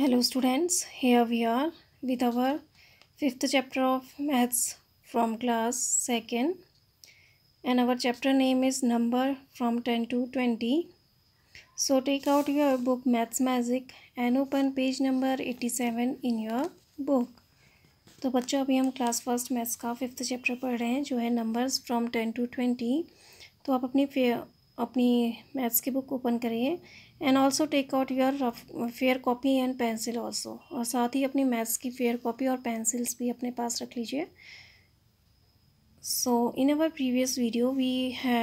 Hello students here we are with our fifth chapter of maths from class second and our chapter name is number from ten to twenty so take out your book maths magic and open page number eighty seven in your book तो बच्चों अभी हम class first maths का fifth chapter पढ़ रहे हैं जो है numbers from ten to twenty तो आप अपनी अपनी मैथ्स की बुक ओपन करिए and also take out your fair copy and pencil also और साथ ही अपनी मैथ्स की फेयर कॉपी और पेंसिल्स भी अपने पास रख लीजिए so in our previous video we have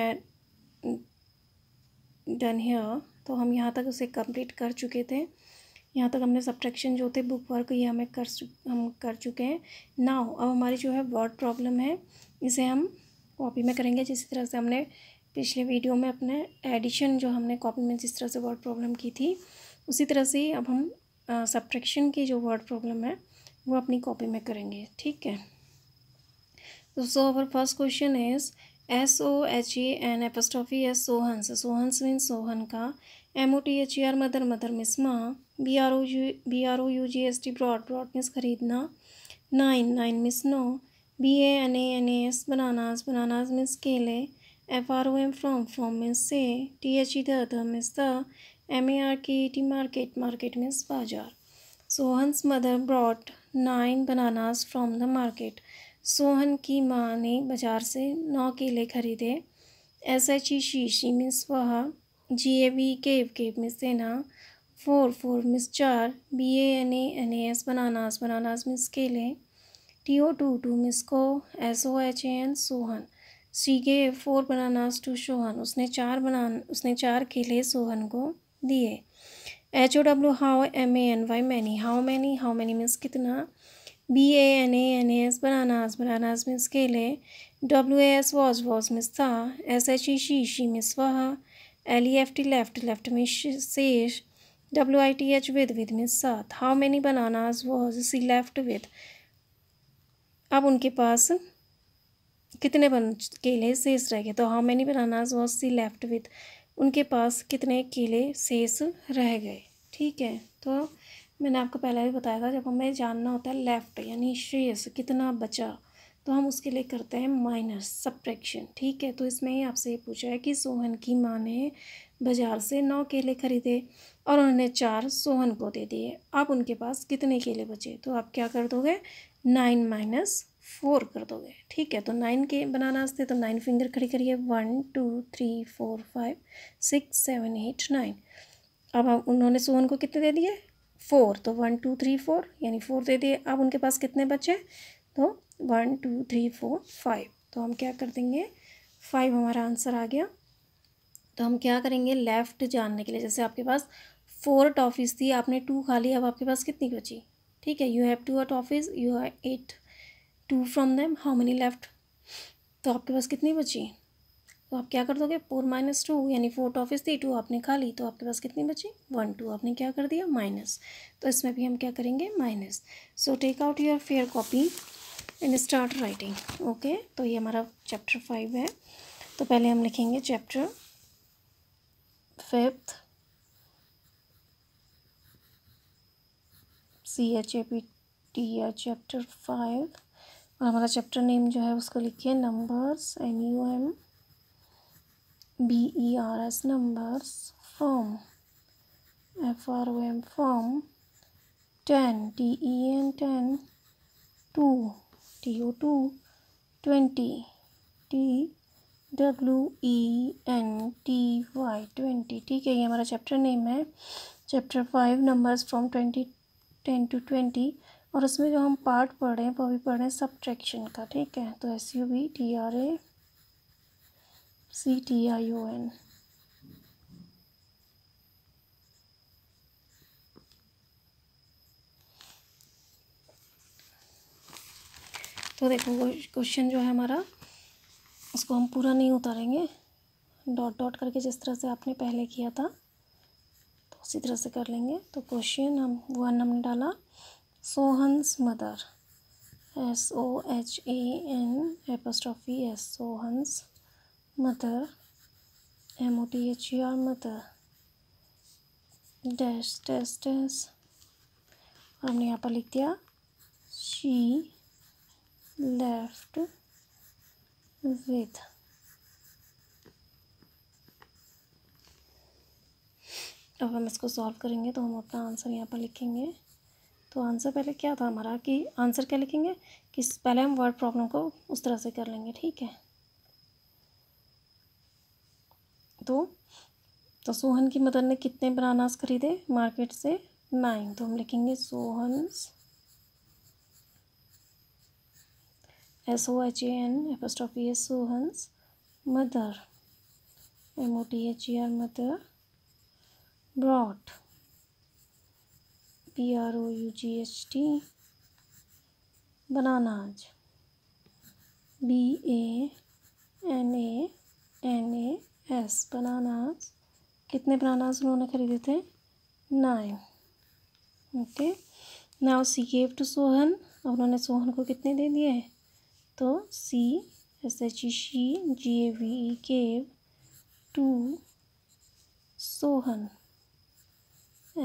done here तो हम यहाँ तक उसे कंप्लीट कर चुके थे यहाँ तक हमने सब्ट्रैक्शन जो थे बुक वर्क ये हमें कर हम कर चुके हैं नाउ अब हमारी जो है वर्ड प्रॉब्लम है इसे हम कॉपी में करेंगे जिस तरह से हमने पिछले वीडियो में अपने एडिशन जो हमने कॉपी में जिस तरह से वर्ड प्रॉब्लम की थी उसी तरह से अब हम सब्ट्रैक्शन की जो वर्ड प्रॉब्लम है वो अपनी कॉपी में करेंगे ठीक है तो so our first question is S O H E N apostrophe S Sohan's Sohan's mean Sohan का M O T H E R mother mother means माँ B R O U B R O U G S T brought brought means खरीदना nine nine means नो B A N A N S bananas bananas means केले F R O M from from means से T H E the the the M A R K K T market market market बाजार Sohan's mother brought nine bananas from the market Sohan की माँ ने बाजार से नौ केले खरीदे S H E she she means वह G A V gave gave means सेना फोर फोर मिस चार B A N A N A S bananas bananas means केले T O to to means को S O H A N Sohan she gave four bananas to Sohan उसने चार बना उसने चार केले सोहन को दिए H O W how M A N Y many how many how many means कितना B A N A N S bananas bananas means केले W S was was means था S H E she she means वह L E F T left left means शेष W I T H with with means साथ how many bananas was she left with अब उनके पास कितने बन केले शेष रह गए तो how many bananas was she left with उनके पास कितने केले शेष रह गए ठीक है तो मैंने आपको पहले भी बताया था जब हमें जानना होता है लेफ्ट यानी शेष कितना बचा तो हम उसके लिए करते हैं माइनस सप्रेक्शन ठीक है तो इसमें ही आपसे ये पूछा है कि सोहन की माँ ने बाज़ार से नौ केले खरीदे और उन्होंने चार सोहन को दे दिए आप उनके पास कितने केले बचे तो आप क्या कर दोगे नाइन माइनस फोर कर दोगे ठीक है तो नाइन के बनाना आते तो नाइन फिंगर खड़ी करिए one two three four five six seven eight nine अब हम उन्होंने सोहन को कितने दे दिए फोर तो वन टू थ्री फोर यानी फोर दे दिए अब उनके पास कितने बचे तो one two three four five तो हम क्या कर देंगे फाइव हमारा आंसर आ गया तो हम क्या करेंगे लेफ़्ट जानने के लिए जैसे आपके पास फोर टॉफिस थी आपने टू खा ली अब आपके पास कितनी बची ठीक है you have two a office you have ate two from them how many left तो आपके पास कितनी बची तो आप क्या कर दोगे फोर माइनस टू यानी फोर टॉफिस थी टू आपने खा ली तो आपके पास कितनी बची वन टू आपने क्या कर दिया माइनस तो इसमें भी हम क्या करेंगे minus so take out your fair copy and start writing okay तो ये हमारा चैप्टर फाइव है तो पहले हम लिखेंगे chapter fifth C H A P T R chapter five और हमारा चैप्टर नेम जो है उसको लिखिए numbers N U M B E R S numbers form F R O M form ten T E N ten to T O to twenty T W E N T Y twenty ठीक है ये हमारा chapter name है chapter five numbers from twenty ten to twenty और उसमें जो हम part पढ़े हैं वो भी पढ़े रहे हैं सब्ट्रैक्शन का ठीक है तो S U V T R A C T I O N तो देखो क्वेश्चन जो है हमारा उसको हम पूरा नहीं उतारेंगे डॉट डॉट करके जिस तरह से आपने पहले किया था तो उसी तरह से कर लेंगे तो क्वेश्चन हम वन हमने डाला Sohan's mother S O H A N apostrophe S Sohan's mother M O T H E R mother dash dash dash हमने यहाँ पर लिख दिया शी लेफ्ट विथ अब हम इसको सॉल्व करेंगे तो हम अपना आंसर यहाँ पर लिखेंगे तो आंसर पहले क्या था हमारा कि आंसर क्या लिखेंगे कि पहले हम वर्ड प्रॉब्लम को उस तरह से कर लेंगे ठीक है तो तो सोहन की मदर ने कितने बनानास खरीदे मार्केट से नाइन तो हम लिखेंगे Sohan S O H A N F S Sohan's mother M O T H E R mother brought P R O U G H T bananas B A N A N A S bananas कितने bananas उन्होंने खरीदे थे nine okay now she gave to Sohan अब उन्होंने सोहन को कितने दे दिए हैं तो she S H E she G A V E gave to Sohan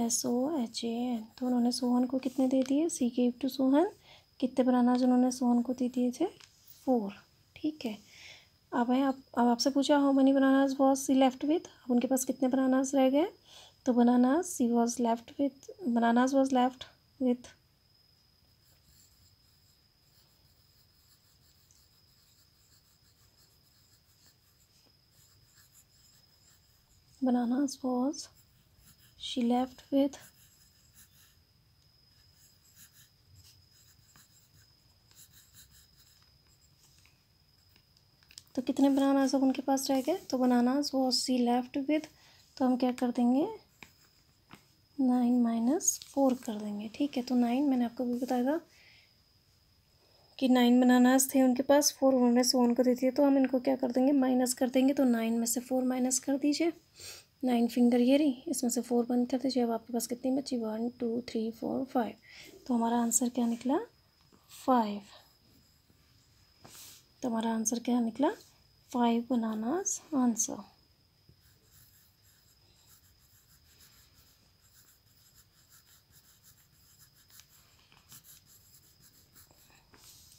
S O H A N तो उन्होंने सोहन को कितने दे दिए सी के टू सोहन कितने बनाना जो उन्होंने सोहन को दे दिए थे फोर ठीक है अब है आप अब आपसे पूछा how many bananas was she left with अब उनके पास कितने बनानाज रह गए तो bananas she was left with bananas was left with bananas was she left with तो कितने बनानाज अब उनके पास रह गए तो बनानाज वो सी लेफ्ट विद तो हम क्या कर देंगे नाइन माइनस फोर कर देंगे ठीक है तो नाइन मैंने आपको भी बताया था कि नाइन बनानास थे उनके पास फोर उन्होंने से वन को दे दिए तो हम इनको क्या कर देंगे माइनस कर देंगे तो नाइन में से फोर माइनस कर दीजिए नाइन फिंगर ये रही इसमें से फोर बंद करते जाए अब आपके पास कितनी बची one two three four five तो हमारा आंसर क्या निकला फाइव तो हमारा आंसर क्या निकला फाइव बनाना आंसर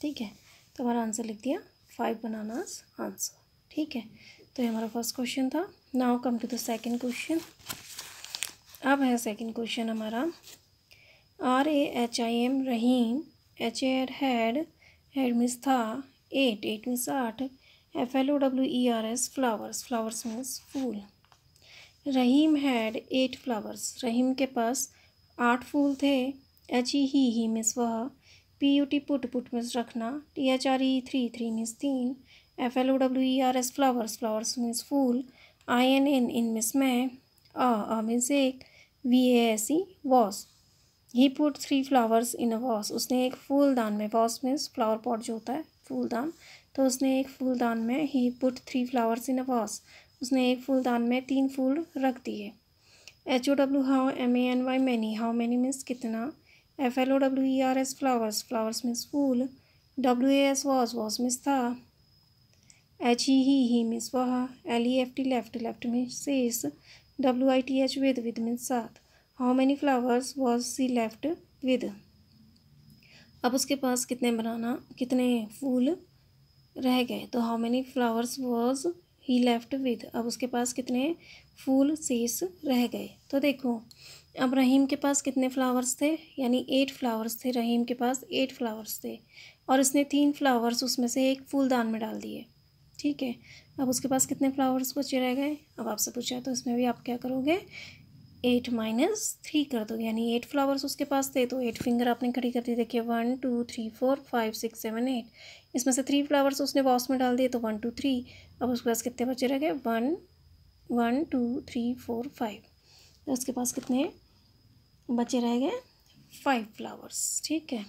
ठीक है तो हमारा आंसर लिख दिया फाइव बनानास आंसर ठीक है तो ये हमारा फर्स्ट क्वेश्चन था now come to the second question अब है सेकंड क्वेश्चन हमारा R A H I M Rahim H A D had had means था एट एट मिस आठ F L O W E R S flowers flowers means फूल Rahim had eight flowers Rahim के पास आठ फूल थे H E he he means वह P U T put put means रखना T H R E three three means तीन F L O W E R S flowers flowers means फूल N एन इनमें से आ आ मीन्स एक V A S E vase he put three flowers in a vase उसने एक फूलदान में वॉस मीन्स फ्लावर पॉट जो होता है फूलदान तो उसने एक फूलदान में he put three flowers in a vase उसने एक फूलदान में तीन फूल रख दिए H O W how M A N Y many how many means कितना F L O W E R S flowers flowers means फूल W A S was was means था H E he he means स्वाहा L E F T left left mean सेस W I T H with with mean सात how many flowers was she left with अब उसके पास कितने बनाना कितने फूल रह गए तो how many flowers was he left with अब उसके पास कितने फूल सेस रह गए तो देखो अब रहीम के पास कितने फ्लावर्स थे यानी एट फ्लावर्स थे रहीम के पास एट फ्लावर्स थे और इसने तीन फ्लावर्स उसमें से एक फूलदान में डाल दिए ठीक है अब उसके पास कितने फ्लावर्स बचे रह गए अब आपसे पूछा तो इसमें भी आप क्या करोगे एट माइनस थ्री कर दोगे यानी एट फ्लावर्स उसके पास थे तो एट फिंगर आपने खड़ी कर दी देखिए one two three four five six seven eight इसमें से थ्री फ्लावर्स उसने बॉक्स में डाल दिए तो वन टू थ्री अब उसके पास कितने बचे रह गए one one two three four five तो उसके पास कितने बचे रह गए फाइव फ्लावर्स ठीक है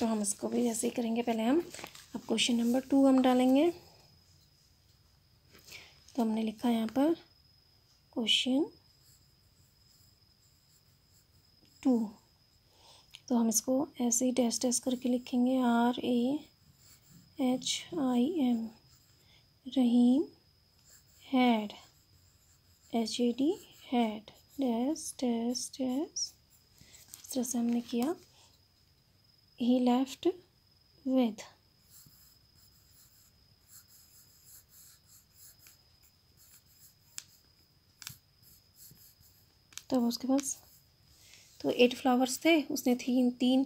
तो हम इसको भी ऐसे ही करेंगे पहले हम अब क्वेश्चन नंबर टू हम डालेंगे तो हमने लिखा यहाँ पर क्वेश्चन टू तो हम इसको ऐसे ही टेस्ट टेस्ट करके लिखेंगे R A H I M Rahim had H A D had dash dash dash इस तरह से हमने किया he left with तब तो उसके पास तो एट फ्लावर्स थे उसने तीन तीन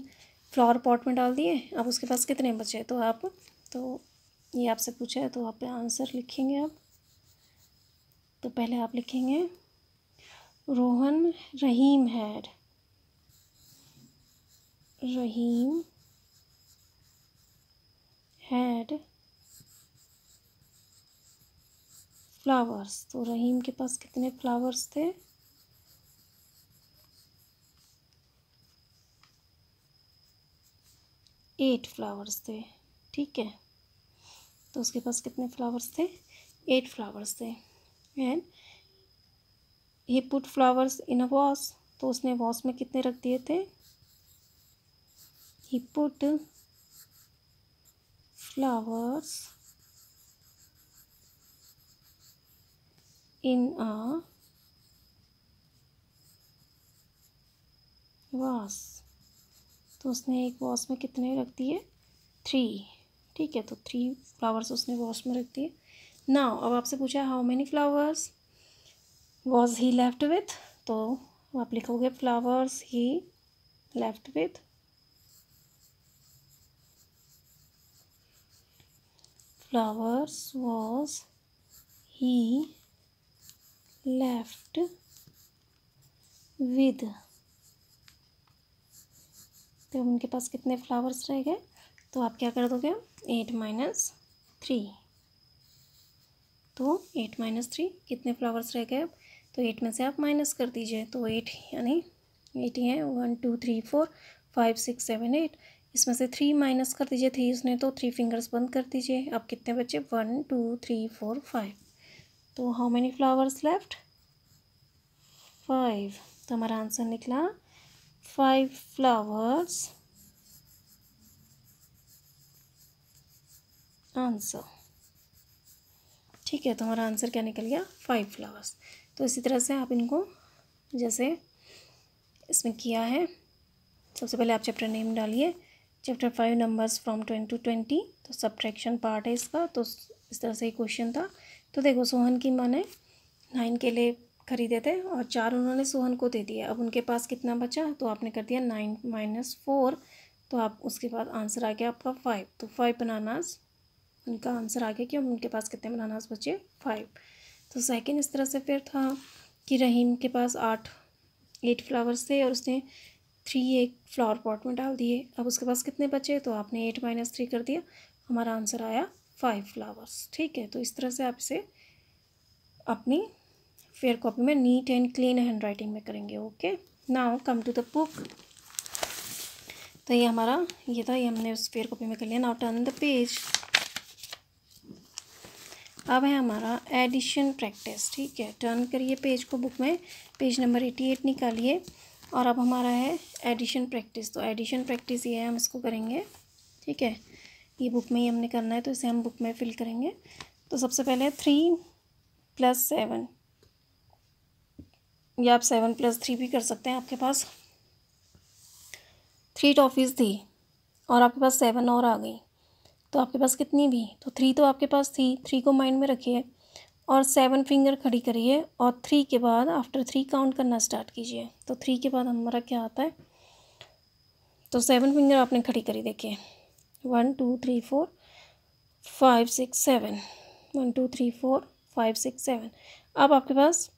फ्लावर पॉट में डाल दिए अब उसके पास कितने बचे तो आप तो ये आपसे पूछा है तो आप आंसर लिखेंगे आप तो पहले आप लिखेंगे Rohan Rahim had Rahim had flowers. तो रहीम के पास कितने फ्लावर्स थे एट फ्लावर्स थे ठीक है तो उसके पास कितने फ्लावर्स थे एट फ्लावर्स थे एंड ये put flowers in a vase तो उसने वॉस में कितने रख दिए थे he put flowers in a वास तो उसने एक वॉश में कितने रख दिए थ्री ठीक है तो थ्री फ्लावर्स उसने वॉश में रख दिए नाउ अब आपसे पूछा how many flowers was he left with तो आप लिखोगे flowers he left with flowers was he left with तो उनके पास कितने फ्लावर्स रह गए तो आप क्या कर दोगे एट माइनस थ्री तो एट माइनस थ्री कितने फ्लावर्स रह गए अब तो एट में से आप माइनस कर दीजिए तो एट यानी एट ही है one two three four five six seven eight इसमें से थ्री माइनस कर दीजिए थ्री उसने तो थ्री फिंगर्स बंद कर दीजिए अब कितने बचे one two three four five तो how many flowers left five तो हमारा आंसर निकला फाइव फ्लावर्स आंसर ठीक है तो हमारा आंसर क्या निकल गया फाइव फ्लावर्स तो इसी तरह से आप इनको जैसे इसमें किया है सबसे पहले आप चैप्टर नेम डालिए chapter five numbers from twenty to twenty तो सब्ट्रैक्शन पार्ट है इसका तो इस तरह से ही क्वेश्चन था तो देखो सोहन की माँ ने नाइन लिए खरीदे थे और चार उन्होंने सोहन को दे दिया अब उनके पास कितना बचा तो आपने कर दिया नाइन माइनस फोर तो आप उसके बाद आंसर आ गया आपका फाइव तो फाइव बनानास उनका आंसर आ गया कि उनके पास कितने बनानास बचे फाइव तो सेकेंड इस तरह से फिर था कि रहीम के पास आठ एट फ्लावर्स थे और उसने थ्री एक फ्लावर पॉट में डाल दिए अब उसके पास कितने बचे तो आपने एट माइनस थ्री कर दिया हमारा आंसर आया फाइव फ्लावर्स ठीक है तो इस तरह से आप इसे अपनी फेयर कॉपी में neat and clean handwriting में करेंगे okay now come to the book तो ये हमारा ये था ये हमने उस फेयर कॉपी में कर लिया नाउ टर्न द पेज अब है हमारा एडिशन प्रैक्टिस ठीक है टर्न करिए पेज को बुक में पेज नंबर एटी एट निकालिए और अब हमारा है एडिशन प्रैक्टिस तो एडिशन प्रैक्टिस ये है हम इसको करेंगे ठीक है ये बुक में ही हमने करना है तो इसे हम बुक में फिल करेंगे तो सबसे पहले थ्री प्लस सेवन या आप सेवन प्लस थ्री भी कर सकते हैं आपके पास थ्री टॉफ़ीज़ थी और आपके पास सेवन और आ गई तो आपके पास कितनी भी तो थ्री तो आपके पास थी थ्री को माइंड में रखिए और सेवन फिंगर खड़ी करिए और थ्री के बाद आफ्टर थ्री काउंट करना स्टार्ट कीजिए तो थ्री के बाद हमारा क्या आता है तो सेवन फिंगर आपने खड़ी करी देखिए one two three four five six seven one two three four five six seven अब आपके पास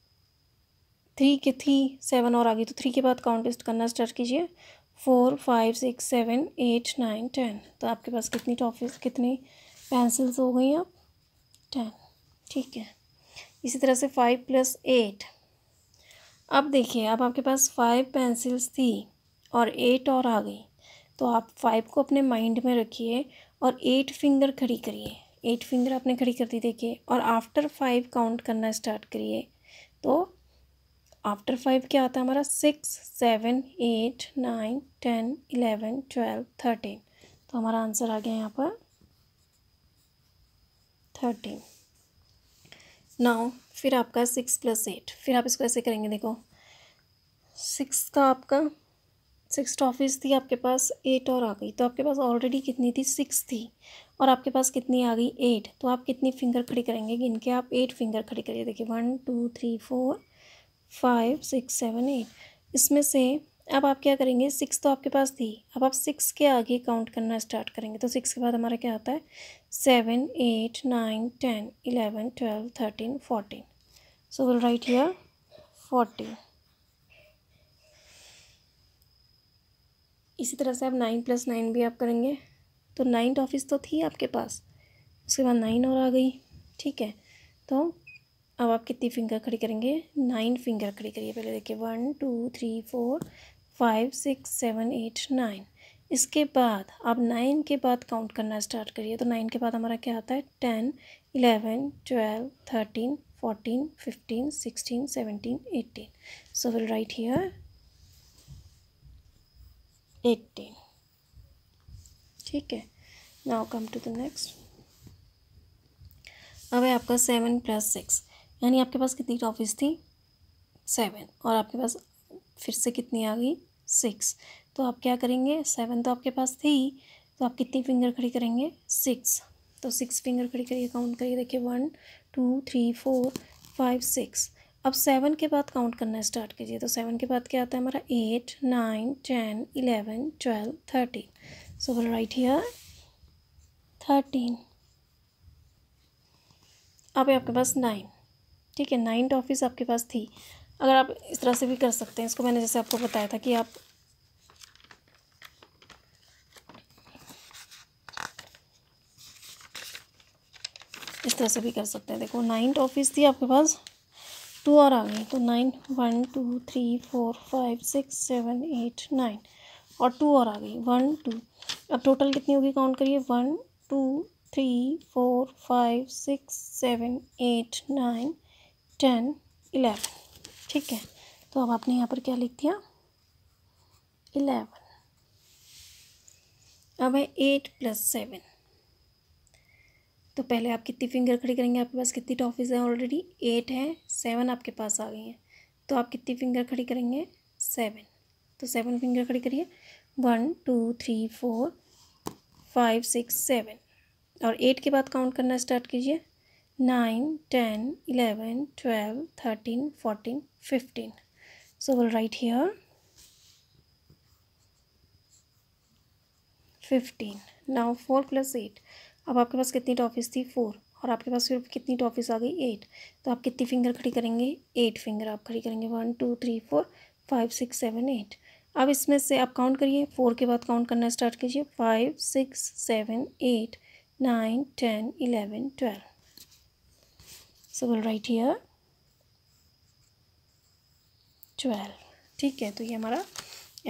थ्री के थ्री सेवन और आ गई तो थ्री के बाद काउंट करना स्टार्ट कीजिए four five six seven eight nine ten तो आपके पास कितनी टॉफिस कितनी पेंसिल्स हो गई आप टेन ठीक है इसी तरह से फाइव प्लस एट अब देखिए अब आपके पास फाइव पेंसिल्स थी और एट और आ गई तो आप फाइव को अपने माइंड में रखिए और एट फिंगर खड़ी करिए एट फिंगर आपने खड़ी कर दी देखिए और आफ्टर फाइव काउंट करना स्टार्ट करिए तो आफ्टर फाइव क्या आता है हमारा six seven eight nine ten eleven twelve thirteen तो हमारा आंसर आ गया यहाँ पर थर्टीन नाउ फिर आपका सिक्स प्लस एट फिर आप इसको ऐसे करेंगे देखो सिक्स का आपका सिक्स टॉफीज थी आपके पास एट और आ गई तो आपके पास ऑलरेडी कितनी थी सिक्स थी और आपके पास कितनी आ गई एट तो आप कितनी फिंगर खड़ी करेंगे गिन के आप एट फिंगर खड़ी करिए देखिए one two three four five six seven eight इसमें से अब आप क्या करेंगे सिक्स तो आपके पास थी अब आप सिक्स के आगे काउंट करना स्टार्ट करेंगे तो सिक्स के बाद हमारा क्या आता है seven eight nine ten eleven twelve thirteen fourteen so will write here fourteen इसी तरह से आप नाइन प्लस नाइन भी आप करेंगे तो नाइन ऑफिस तो थी आपके पास उसके बाद नाइन और आ गई ठीक है तो अब आप कितनी फिंगर खड़ी करेंगे नाइन फिंगर खड़ी करिए पहले देखिए one two three four five six seven eight nine इसके बाद आप नाइन के बाद काउंट करना स्टार्ट करिए तो नाइन के बाद हमारा क्या आता है ten eleven twelve thirteen fourteen fifteen sixteen seventeen eighteen so will write here eighteen ठीक है now come to the next अब है आपका सेवन प्लस सिक्स यानी आपके पास कितनी टॉफिस थी सेवन और आपके पास फिर से कितनी आ गई सिक्स तो आप क्या करेंगे सेवन तो आपके पास थी तो आप कितनी फिंगर खड़ी करेंगे सिक्स तो सिक्स फिंगर खड़ी करिए काउंट करिए देखिए one two three four five six अब सेवन के बाद काउंट करना स्टार्ट कीजिए तो सेवन के बाद क्या आता है हमारा eight nine ten eleven twelve thirteen so वो राइट हियर थर्टीन अब आपके पास नाइन ठीक है नाइन ऑफिस आपके पास थी अगर आप इस तरह से भी कर सकते हैं इसको मैंने जैसे आपको बताया था कि आप इस तरह से भी कर सकते हैं देखो नाइन ऑफिस थी आपके पास टू तो और आ गई तो nine one two three four five six seven eight nine और टू और आ गई वन टू अब टोटल कितनी होगी काउंट करिए one two three four five six seven eight nine ten eleven ठीक है तो अब आपने यहाँ पर क्या लिख दिया इलेवन अब है एट प्लस सेवन तो पहले आप कितनी फिंगर खड़ी करेंगे आपके पास कितनी टॉफीज हैं ऑलरेडी एट है सेवन आपके पास आ गई हैं तो आप कितनी फिंगर खड़ी करेंगे सेवन तो सेवन फिंगर खड़ी करिए one two three four five six seven और एट के बाद काउंट करना स्टार्ट कीजिए nine ten 11 twelve thirteen fourteen fifteen so we'll write here 15 now 4 plus 8 अब आपके पास कितनी टॉफिस थी फोर और आपके पास फिर कितनी टॉफिस आ गई एट तो आप कितनी फिंगर खड़ी करेंगे एट फिंगर आप खड़ी करेंगे one two three four five six seven eight अब इसमें से आप काउंट करिए फोर के बाद काउंट करना स्टार्ट कीजिए five six seven eight nine ten eleven twelve so will write here twelve ठीक है तो ये हमारा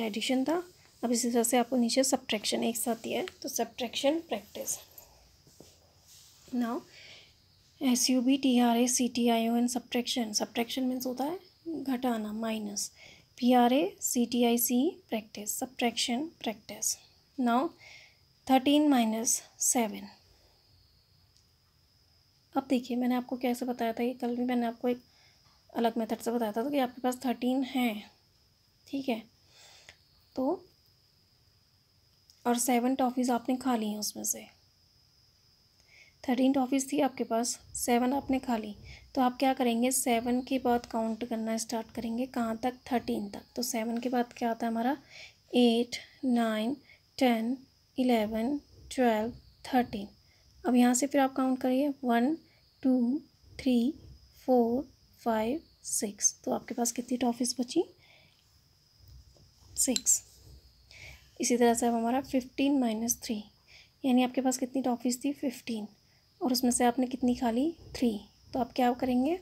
एडिशन था अब इसी तरह से आपको नीचे सब्ट्रैक्शन एक साथ ही है तो subtraction practice now S U B T R A C T I O N subtraction subtraction means होता है घटाना minus P R A C T I C practice subtraction practice now thirteen minus seven अब देखिए मैंने आपको कैसे बताया था कि कल भी मैंने आपको एक अलग मेथड से बताया था तो कि आपके पास थर्टीन है ठीक है तो और सेवन टॉफ़ीज़ आपने खा ली हैं उसमें से थर्टीन टॉफ़ीज़ थी आपके पास सेवन आपने खा ली तो आप क्या करेंगे सेवन के बाद काउंट करना स्टार्ट करेंगे कहाँ तक थर्टीन तक तो सेवन के बाद क्या आता है हमारा eight nine ten eleven twelve thirteen अब यहाँ से फिर आप काउंट करिए one two three four five six तो आपके पास कितनी टॉफिस बची सिक्स इसी तरह से अब हमारा फिफ्टीन माइनस थ्री यानी आपके पास कितनी टॉफिस थी फिफ्टीन और उसमें से आपने कितनी खाली थ्री तो आप क्या करेंगे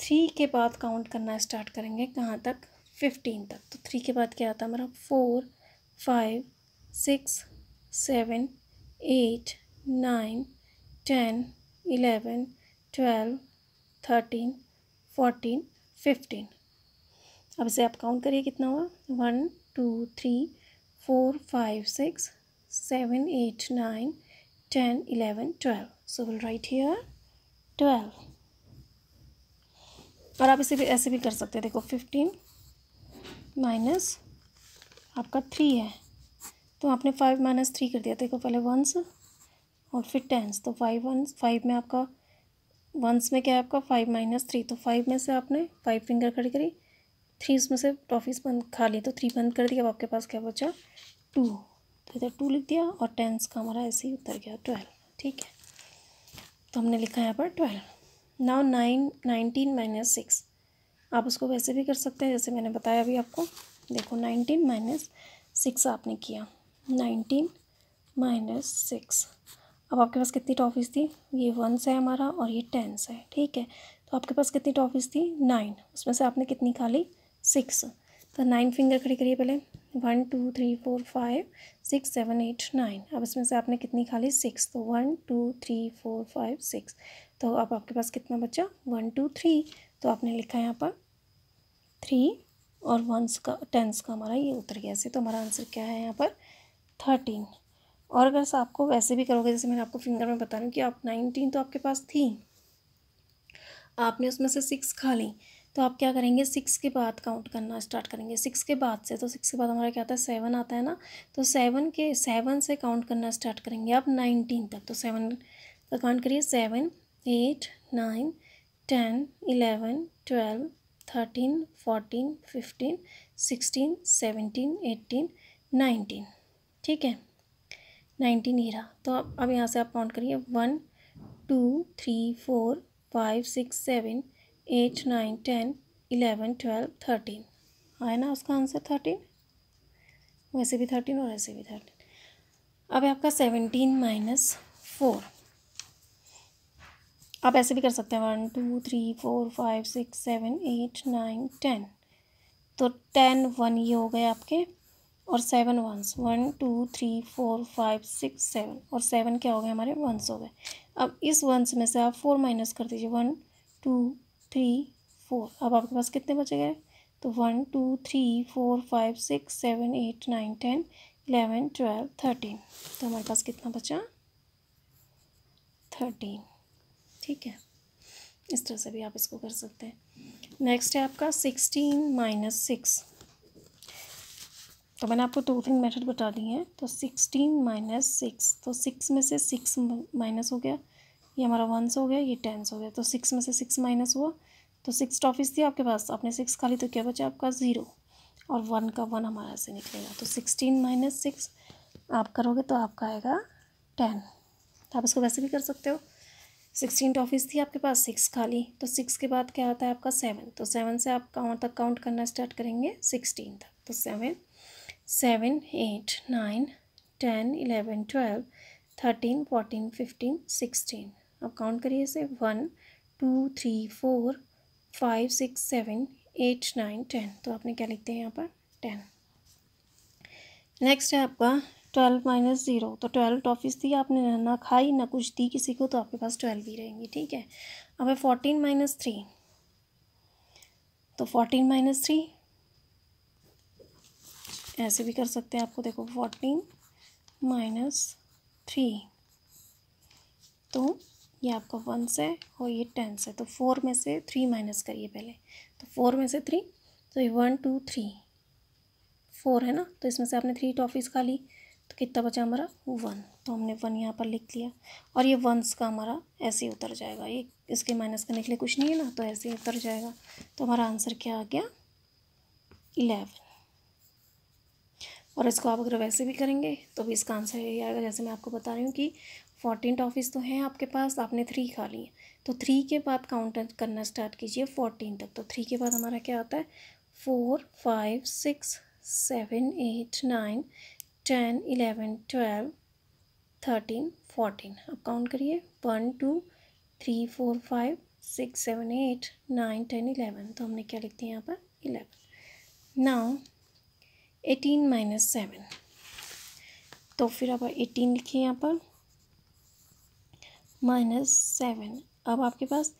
थ्री के बाद काउंट करना स्टार्ट करेंगे कहाँ तक फिफ्टीन तक तो थ्री के बाद क्या आता है हमारा four five six seven eight nine ten eleven twelve thirteen fourteen fifteen अब इसे आप काउंट करिए कितना हुआ one two three four five six seven eight nine ten eleven twelve so will write here twelve और आप इसे भी ऐसे भी कर सकते हैं देखो फिफ्टीन माइनस आपका थ्री है तो आपने फाइव माइनस थ्री कर दिया देखो पहले वंस और फिर टेंस तो फाइव वन फाइव में आपका वंस में क्या है आपका फाइव माइनस थ्री तो फाइव में से आपने फाइव फिंगर खड़ी करी थ्री उसमें से टॉफीज बंद खा ली तो थ्री बंद कर दिया अब आपके पास क्या बचा टू तो इधर टू लिख दिया और टेंस का हमारा ऐसे ही उतर गया ट्वेल्व ठीक है तो हमने लिखा है यहाँ पर twelve now nine nineteen minus six आप उसको वैसे भी कर सकते हैं जैसे मैंने बताया अभी आपको देखो नाइनटीन माइनस सिक्स आपने किया नाइनटीन माइनस सिक्स अब आपके पास कितनी टॉफीज़ थी ये वंस है हमारा और ये टेंस है ठीक है तो आपके पास कितनी टॉफीज़ थी नाइन उसमें से आपने कितनी खा ली सिक्स तो नाइन फिंगर खड़ी करिए पहले one two three four five six seven eight nine अब इसमें से आपने कितनी खा ली सिक्स तो one two three four five six तो अब आपके पास कितना बचा वन टू थ्री तो आपने लिखा है यहाँ पर थ्री और वंस का टेंस का हमारा ये उतर गया से तो हमारा आंसर क्या है यहाँ पर थर्टीन और अगर आपको वैसे भी करोगे जैसे मैंने आपको फिंगर में बता रही कि आप नाइनटीन तो आपके पास थी आपने उसमें से सिक्स खा ली तो आप क्या करेंगे सिक्स के बाद काउंट करना स्टार्ट करेंगे सिक्स के बाद से तो सिक्स के बाद हमारा क्या आता है सेवन आता है ना तो सेवन के सेवन से काउंट करना स्टार्ट करेंगे आप नाइनटीन तक तो सेवन का काउंट करिए seven eight nine ten eleven twelve thirteen fourteen fifteen sixteen seventeen eighteen nineteen ठीक है नाइनटीन ये रहा तो अब अब यहाँ से आप काउंट करिए one two three four five six seven eight nine ten eleven twelve thirteen आया ना उसका आंसर थर्टीन वैसे भी थर्टीन और ऐसे भी थर्टीन अब आपका सेवनटीन माइनस फोर आप ऐसे भी कर सकते हैं one two three four five six seven eight nine ten तो टेन वन ये हो गए आपके और seven once one two three four five six seven और सेवन क्या हो गए हमारे वंस हो गए अब इस वंस में से आप फोर माइनस कर दीजिए वन टू थ्री फोर अब आपके पास कितने बचे गए तो one two three four five six seven eight nine ten eleven twelve thirteen तो हमारे पास कितना बचा थर्टीन ठीक है इस तरह से भी आप इसको कर सकते हैं नेक्स्ट है आपका सिक्सटीन माइनस सिक्स तो मैंने आपको तीन मेथड बता दी है तो सिक्सटीन माइनस सिक्स तो सिक्स में से सिक्स माइनस हो गया ये हमारा वंस हो गया ये टेंस हो गया तो सिक्स में से सिक्स माइनस हुआ तो सिक्स टॉफिस थी आपके पास आपने सिक्स खाली तो क्या बचा आपका ज़ीरो और वन का वन हमारा से निकलेगा तो सिक्सटीन माइनस सिक्स आप करोगे तो आपका आएगा टेन तो आप इसको वैसे भी कर सकते हो सिक्सटीन टॉफिस थी आपके पास सिक्स खाली तो सिक्स के बाद क्या आता है आपका सेवन तो सेवन से आप काउंट तक काउंट करना स्टार्ट करेंगे सिक्सटीन तक तो seven seven eight nine ten eleven twelve thirteen fourteen fifteen sixteen अब काउंट करिए इसे one two three four five six seven eight nine ten तो आपने क्या लिखते हैं यहाँ पर टेन नेक्स्ट है आपका ट्वेल्व माइनस ज़ीरो तो ट्वेल्व टॉफिस थी आपने ना खाई ना कुछ दी किसी को तो आपके पास ट्वेल्व ही रहेंगी ठीक है अब है फोर्टीन माइनस थ्री तो फोर्टीन माइनस थ्री ऐसे भी कर सकते हैं आपको देखो फोर्टीन माइनस थ्री तो ये आपका वंस है और ये टेंस है तो फोर में से थ्री माइनस करिए पहले तो फोर में से थ्री तो ये वन टू थ्री फोर है ना तो इसमें से आपने थ्री टॉफीज़ खा ली तो कितना बचा हमारा वन तो हमने वन यहाँ पर लिख लिया और ये वंस का हमारा ऐसे ही उतर जाएगा ये इसके माइनस करने के लिए कुछ नहीं है ना तो ऐसे ही उतर जाएगा तो हमारा आंसर क्या आ गया इलेवन और इसको आप अगर वैसे भी करेंगे तो भी इसका आंसर यही आएगा जैसे मैं आपको बता रही हूँ कि फोर्टीन टॉफिस तो हैं आपके पास आपने थ्री खा ली है तो थ्री के बाद काउंट करना स्टार्ट कीजिए फोर्टीन तक तो थ्री के बाद हमारा क्या आता है four five six seven eight nine ten eleven twelve thirteen fourteen अब काउंट करिए one two three four five six seven eight nine ten eleven तो हमने क्या लिखते हैं यहाँ पर eleven now eighteen minus seven तो फिर अब एटीन लिखिए यहाँ पर माइनस सेवन अब आपके पास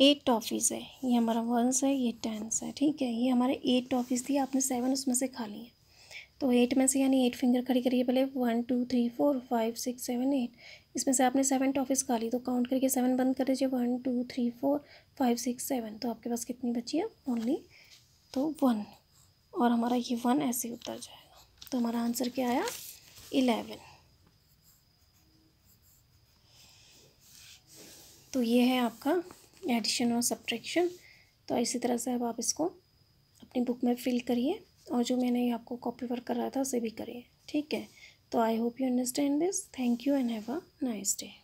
एट ऑफिस है ये हमारा वंस है ये टेंस है ठीक है ये हमारे एट ऑफिस थी आपने सेवन उसमें से खा ली है तो एट में से यानी एट फिंगर खड़ी करिए पहले one two three four five six seven eight इसमें से आपने सेवन टॉफिस खा ली तो काउंट करके सेवन बंद कर दीजिए one two three four five six seven तो आपके पास कितनी बची है ओनली तो वन और हमारा ये वन ऐसे ही उतर जाएगा तो हमारा आंसर क्या आया इलेवन तो ये है आपका एडिशन और सब्ट्रैक्शन तो इसी तरह से अब आप इसको अपनी बुक में फिल करिए और जो मैंने आपको कॉपी वर्क कराया था उसे भी करिए ठीक है तो I hope you understand this thank you and have a nice day